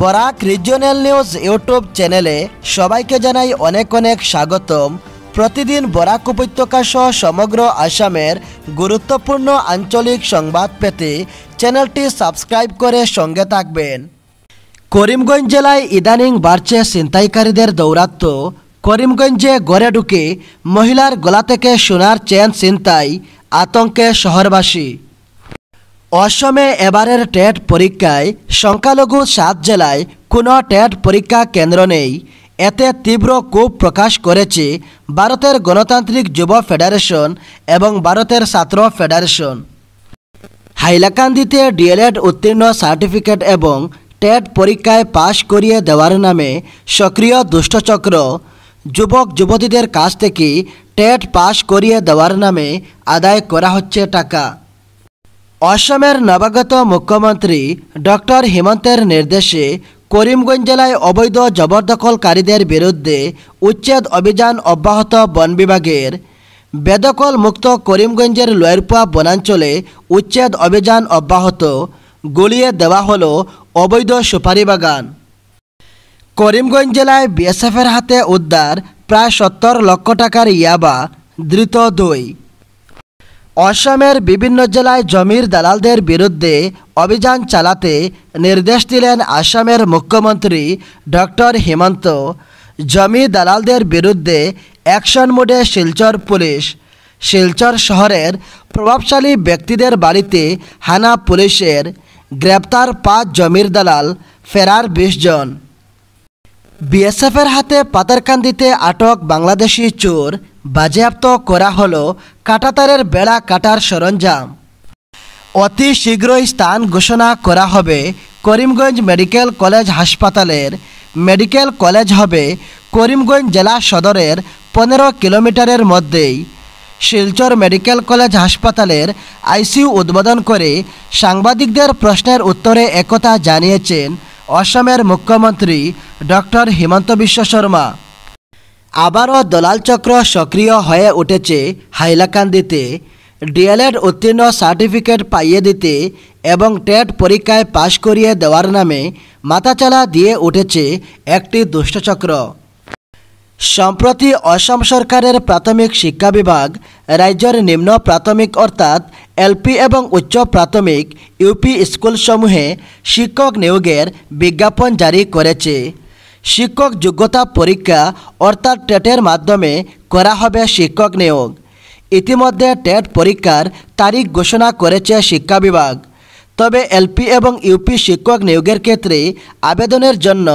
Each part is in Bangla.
বরাক রিজিওনাল নিউজ ইউটিউব চ্যানেলে সবাইকে জানাই অনেক অনেক স্বাগতম প্রতিদিন বরাক উপত্যকা সহ সমগ্র আসামের গুরুত্বপূর্ণ আঞ্চলিক সংবাদ পেতে চ্যানেলটি সাবস্ক্রাইব করে সঙ্গে থাকবেন করিমগঞ্জ জেলায় ইদানিং বাড়ছে ছিনতাইকারীদের দৌরাত্ম করিমগঞ্জে গড়ে ঢুকে মহিলার গলা থেকে সোনার চেন ছিনতাই আতঙ্কে শহরবাসী অসমে এবারের টেট পরীক্ষায় সংখ্যালঘু সাত জেলায় কোনো টেট পরীক্ষা কেন্দ্র নেই এতে তীব্র ক্ষোভ প্রকাশ করেছে ভারতের গণতান্ত্রিক যুব ফেডারেশন এবং ভারতের ছাত্র ফেডারেশন হাইলাকান্দিতে ডিএলএড উত্তীর্ণ সার্টিফিকেট এবং টেট পরীক্ষায় পাশ করিয়ে দেওয়ার নামে সক্রিয় দুষ্টচক্র যুবক যুবতীদের কাছ থেকে টেট পাশ করিয়ে দেওয়ার নামে আদায় করা হচ্ছে টাকা অসমের নবাগত মুখ্যমন্ত্রী ডক্টর হেমন্তের নির্দেশে করিমগঞ্জ জেলায় অবৈধ জবরদখলকারীদের বিরুদ্ধে উচ্ছেদ অভিযান অব্যাহত বন বিভাগের বেদকল মুক্ত করিমগঞ্জের লোয়ারপুয়া বনাঞ্চলে উচ্ছেদ অভিযান অব্যাহত গুলিয়ে দেওয়া হল অবৈধ সুপারি বাগান করিমগঞ্জ জেলায় বিএসএফের হাতে উদ্ধার প্রায় সত্তর লক্ষ টাকার ইয়াবা দ্রুত দুই অসমের বিভিন্ন জেলায় জমির দালালদের বিরুদ্ধে অভিযান চালাতে নির্দেশ দিলেন আসামের মুখ্যমন্ত্রী ডক্টর হেমন্ত জমি দালালদের বিরুদ্ধে অ্যাকশন মোডে শিলচর পুলিশ শিলচর শহরের প্রভাবশালী ব্যক্তিদের বাড়িতে হানা পুলিশের গ্রেপ্তার পাঁচ জমির দালাল ফেরার বিশ জন বিএসএফের হাতে পাতারকান্দিতে আটক বাংলাদেশি চোর বাজেয়াপ্ত করা হলো কাটাতারের বেড়া কাটার সরঞ্জাম অতি শীঘ্রই স্থান ঘোষণা করা হবে করিমগঞ্জ মেডিকেল কলেজ হাসপাতালের মেডিকেল কলেজ হবে করিমগঞ্জ জেলা সদরের পনেরো কিলোমিটারের মধ্যেই শিলচর মেডিকেল কলেজ হাসপাতালের আইসিইউ উদ্বোধন করে সাংবাদিকদের প্রশ্নের উত্তরে একথা জানিয়েছেন অসমের মুখ্যমন্ত্রী ডক্টর হিমন্ত বিশ্ব শর্মা আবারও দলাল চক্র সক্রিয় হয়ে উঠেছে হাইলাকান্দিতে ডিএলএড উত্তীর্ণ সার্টিফিকেট পাইয়ে দিতে এবং টেট পরীক্ষায় পাশ করিয়ে দেওয়ার নামে মাথাচালা দিয়ে উঠেছে একটি দুষ্টচক্র সম্প্রতি অসম সরকারের প্রাথমিক শিক্ষা বিভাগ রাজ্যের নিম্ন প্রাথমিক অর্থাৎ এলপি এবং উচ্চ প্রাথমিক ইউপি স্কুলসমূহে শিক্ষক নিয়োগের বিজ্ঞাপন জারি করেছে শিক্ষক যোগ্যতা পরীক্ষা অর্থাৎ টেটের মাধ্যমে করা হবে শিক্ষক নিয়োগ ইতিমধ্যে টেট পরীক্ষার তারিখ ঘোষণা করেছে শিক্ষা বিভাগ তবে এলপি এবং ইউপি শিক্ষক নিয়োগের ক্ষেত্রে আবেদনের জন্য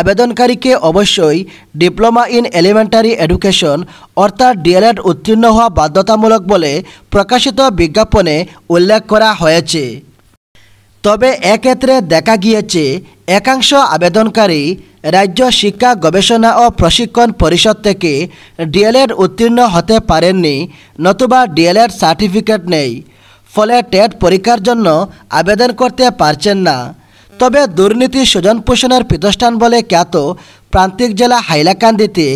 আবেদনকারীকে অবশ্যই ডিপ্লোমা ইন এলিমেন্টারি এডুকেশন অর্থাৎ ডিএলএড উত্তীর্ণ হওয়া বাধ্যতামূলক বলে প্রকাশিত বিজ্ঞাপনে উল্লেখ করা হয়েছে তবে এক্ষেত্রে দেখা গিয়েছে একাংশ আবেদনকারী রাজ্য শিক্ষা গবেষণা ও প্রশিক্ষণ পরিষদ থেকে ডিএলএড উত্তীর্ণ হতে পারেননি নতুবা ডিএলএড সার্টিফিকেট নেই ফলে টেট পরীক্ষার জন্য আবেদন করতে পারছেন না তবে দুর্নীতি সুজন পোষণের পীঠস্থান বলে খ্যাত প্রান্তিক জেলা হাইলাকান্দিতে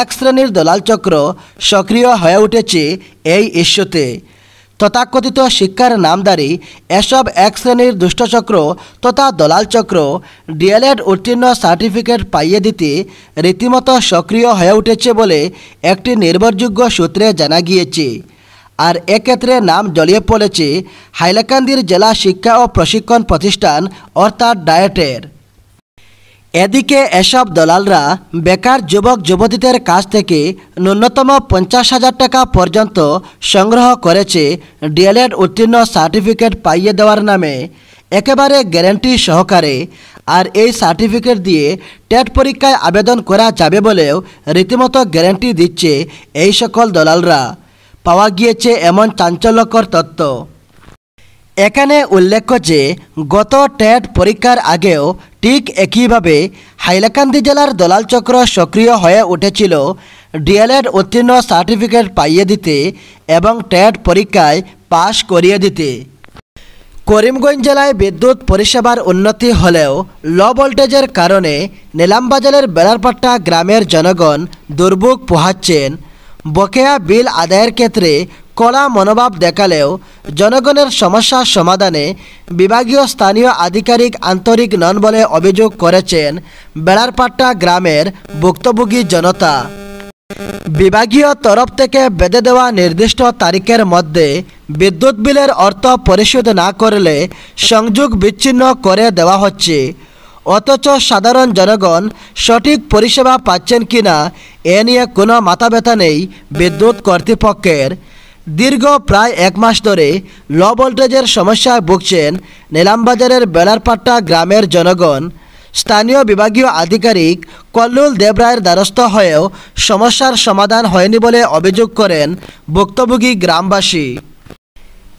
এক শ্রেণীর দলাল চক্র সক্রিয় হয়ে উঠেছে এই ইস্যুতে তথাকথিত শিক্ষার নামদারি এসব এক শ্রেণীর দুষ্টচক্র তথা দলাল চক্র ডিএলএড উত্তীর্ণ সার্টিফিকেট পাইয়ে দিতে রীতিমতো সক্রিয় হয়ে উঠেছে বলে একটি নির্ভরযোগ্য সূত্রে জানা গিয়েছে আর এক্ষেত্রে নাম জড়িয়ে পড়েছে হাইলাকান্দির জেলা শিক্ষা ও প্রশিক্ষণ প্রতিষ্ঠান অর্থাৎ ডায়েটের এদিকে এসব দলালরা বেকার যুবক যুবতীদের কাছ থেকে ন্যূনতম পঞ্চাশ হাজার টাকা পর্যন্ত সংগ্রহ করেছে ডিএলএড উত্তীর্ণ সার্টিফিকেট পাইয়ে দেওয়ার নামে একেবারে গ্যারেন্টি সহকারে আর এই সার্টিফিকেট দিয়ে টেট পরীক্ষায় আবেদন করা যাবে বলেও রীতিমতো গ্যারেন্টি দিচ্ছে এই সকল দলালরা পাওয়া গিয়েছে এমন চাঞ্চল্যকর তত্ত্ব এখানে উল্লেখ্য যে গত টেট পরীক্ষার আগেও ঠিক একইভাবে হাইলাকান্দি জেলার দলাল চক্র সক্রিয় হয়ে উঠেছিল ডিএলএড উত্তীর্ণ সার্টিফিকেট পাইয়ে দিতে এবং টেট পরীক্ষায় পাশ করিয়ে দিতে করিমগঞ্জ জেলায় বিদ্যুৎ পরিষেবার উন্নতি হলেও লো ভোল্টেজের কারণে নিলামবাজারের বেলারপাট্টা গ্রামের জনগণ দুর্ভোগ পোহাচ্ছেন বকেয়া বিল আদায়ের ক্ষেত্রে কলা মনোভাব দেখালেও জনগণের সমস্যা সমাধানে বিভাগীয় স্থানীয় আধিকারিক আন্তরিক নন বলে অভিযোগ করেছেন বেড়ারপাট্টা গ্রামের ভুক্তভোগী জনতা বিভাগীয় তরফ থেকে বেঁধে দেওয়া নির্দিষ্ট তারিখের মধ্যে বিদ্যুৎ বিলের অর্থ পরিশোধ না করলে সংযোগ বিচ্ছিন্ন করে দেওয়া হচ্ছে অথচ সাধারণ জনগণ সঠিক পরিষেবা পাচ্ছেন কি না এ নিয়ে কোনো মাথা ব্যথা নেই বিদ্যুৎ কর্তৃপক্ষের দীর্ঘ প্রায় এক মাস ধরে লো ভোল্টেজের সমস্যায় ভুগছেন নিলামবাজারের বেলারপাট্টা গ্রামের জনগণ স্থানীয় বিভাগীয় আধিকারিক কল্লুল দেবরায়ের দ্বারস্থ হয়েও সমস্যার সমাধান হয়নি বলে অভিযোগ করেন ভুক্তভোগী গ্রামবাসী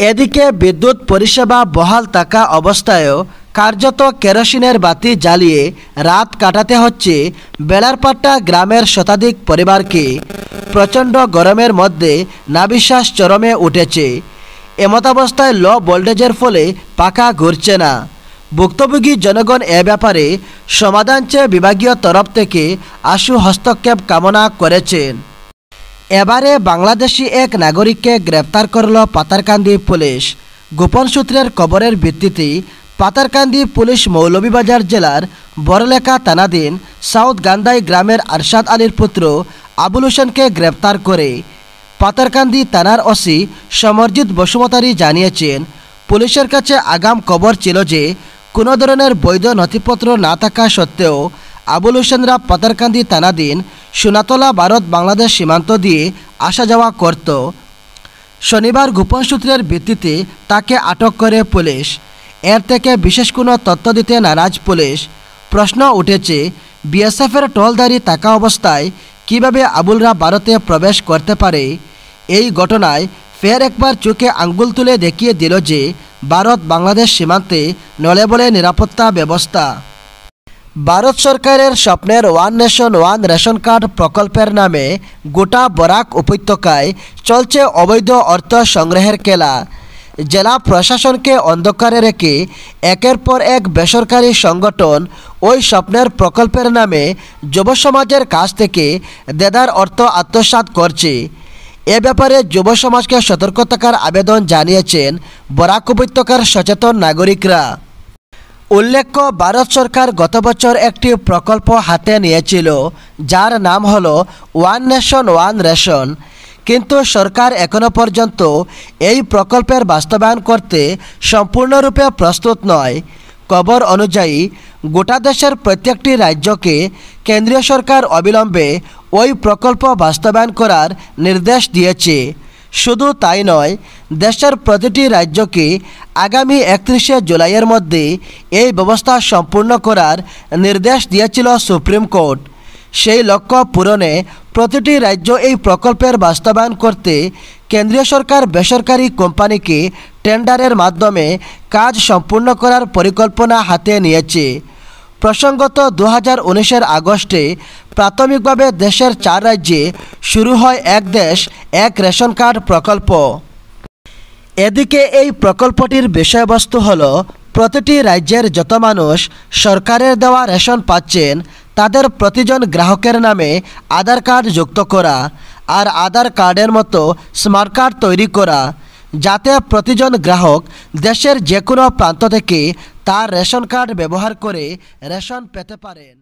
এদিকে বিদ্যুৎ পরিষেবা বহাল থাকা অবস্থায়ও কার্যত কেরোসিনের বাতি জ্বালিয়ে রাত কাটাতে হচ্ছে বেলারপাট্টা গ্রামের শতাধিক পরিবারকে প্রচণ্ড গরমের মধ্যে নাবিশ্বাস চরমে উঠেছে এমতাবস্থায় লো ভোল্টেজের ফলে পাখা ঘুরছে না ভুক্তভোগী জনগণ এ ব্যাপারে সমাধান চেয়ে বিভাগীয় তরফ থেকে আশু হস্তক্ষেপ কামনা করেছেন এবারে বাংলাদেশি এক নাগরিককে গ্রেপ্তার করল পাতারকান্দি পুলিশ গোপন সূত্রের কবরের ভিত্তিতে পাতারকান্দি পুলিশ মৌলভীবাজার জেলার বড়লেখা তানাদিন সাউথ গান্দাই গ্রামের আরশাদ আলীর পুত্র আবুল হোসেনকে গ্রেপ্তার করে পাতারকান্দি থানার ওসি সমরজিৎ বসুমতারি জানিয়েছেন পুলিশের কাছে আগাম খবর ছিল যে কোনো ধরনের বৈধ নথিপত্র না থাকা সত্ত্বেও আবুল হোসেনরা পাতারকান্দি তানাদিন সোনাতলা ভারত বাংলাদেশ সীমান্ত দিয়ে আসা যাওয়া করত শনিবার গোপন সূত্রের ভিত্তিতে তাকে আটক করে পুলিশ এর থেকে বিশেষ কোনো তথ্য দিতে নারাজ পুলিশ প্রশ্ন উঠেছে বিএসএফের টলদারি থাকা অবস্থায় কিভাবে আবুলরা ভারতে প্রবেশ করতে পারে এই ঘটনায় ফের একবার চোখে আঙ্গুল তুলে দেখিয়ে দিল যে ভারত বাংলাদেশ সীমান্তে নলে বলে নিরাপত্তা ব্যবস্থা ভারত সরকারের স্বপ্নের one nation one ration card প্রকল্পের নামে গোটা বরাক উপত্যকায় চলছে অবৈধ অর্থ সংগ্রহের খেলা জেলা প্রশাসনকে অন্ধকারে রেখে একের পর এক বেসরকারি সংগঠন ওই স্বপ্নের প্রকল্পের নামে যুব সমাজের কাছ থেকে দেদার অর্থ আত্মসাত করছে এ ব্যাপারে যুব সমাজকে সতর্ক থাকার আবেদন জানিয়েছেন বরাক উপত্যকার সচেতন নাগরিকরা উল্লেখ্য ভারত সরকার গত বছর একটি প্রকল্প হাতে নিয়েছিল যার নাম হল ওয়ান নেশন ওয়ান রেশন কিন্তু সরকার এখনো পর্যন্ত এই প্রকল্পের বাস্তবায়ন করতে সম্পূর্ণরূপে প্রস্তুত নয় কবর অনুযায়ী গোটা দেশের প্রত্যেকটি রাজ্যকে কেন্দ্রীয় সরকার অবিলম্বে ওই প্রকল্প বাস্তবায়ন করার নির্দেশ দিয়েছে শুধু তাই নয় দেশের প্রতিটি রাজ্যকে আগামী একত্রিশে জুলাইয়ের মধ্যে এই ব্যবস্থা সম্পূর্ণ করার নির্দেশ দিয়েছিল সুপ্রিম কোর্ট সেই লক্ষ্য পূরণে প্রতিটি রাজ্য এই প্রকল্পের বাস্তবায়ন করতে কেন্দ্রীয় সরকার বেসরকারি কোম্পানিকে টেন্ডারের মাধ্যমে কাজ সম্পূর্ণ করার পরিকল্পনা হাতে নিয়েছে প্রসঙ্গত দু হাজার আগস্টে প্রাথমিকভাবে দেশের চার রাজ্যে শুরু হয় এক দেশ এক রেশন কার্ড প্রকল্প এদিকে এই প্রকল্পটির বিষয়বস্তু হল প্রতিটি রাজ্যের যত মানুষ সরকারের দেওয়া রেশন পাচ্ছেন তাদের প্রতিজন গ্রাহকের নামে আধার কার্ড যুক্ত করা আর আধার কার্ডের মতো স্মার্ট কার্ড তৈরি করা যাতে প্রতিজন গ্রাহক দেশের যে কোনো প্রান্ত থেকে তার রেশন কার্ড ব্যবহার করে রেশন পেতে পারেন